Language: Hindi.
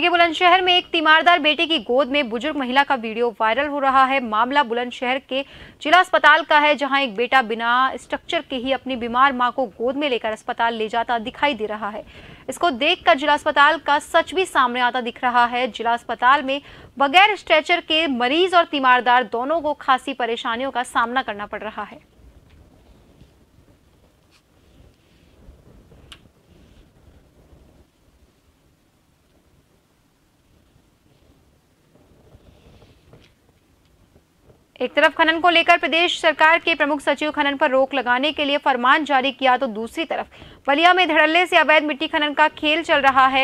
के बुलंदशहर में एक तीमारदार बेटे की गोद में बुजुर्ग महिला का वीडियो वायरल हो रहा है मामला बुलंदशहर के जिला अस्पताल का है जहां एक बेटा बिना स्ट्रक्चर के ही अपनी बीमार मां को गोद में लेकर अस्पताल ले जाता दिखाई दे रहा है इसको देखकर जिला अस्पताल का सच भी सामने आता दिख रहा है जिला अस्पताल में बगैर स्ट्रेचर के मरीज और तीमारदार दोनों को खासी परेशानियों का सामना करना पड़ रहा है एक तरफ खनन को लेकर प्रदेश सरकार के प्रमुख सचिव खनन पर रोक लगाने के लिए फरमान जारी किया तो दूसरी तरफ बलिया में धड़ल्ले से अवैध मिट्टी खनन का खेल चल रहा है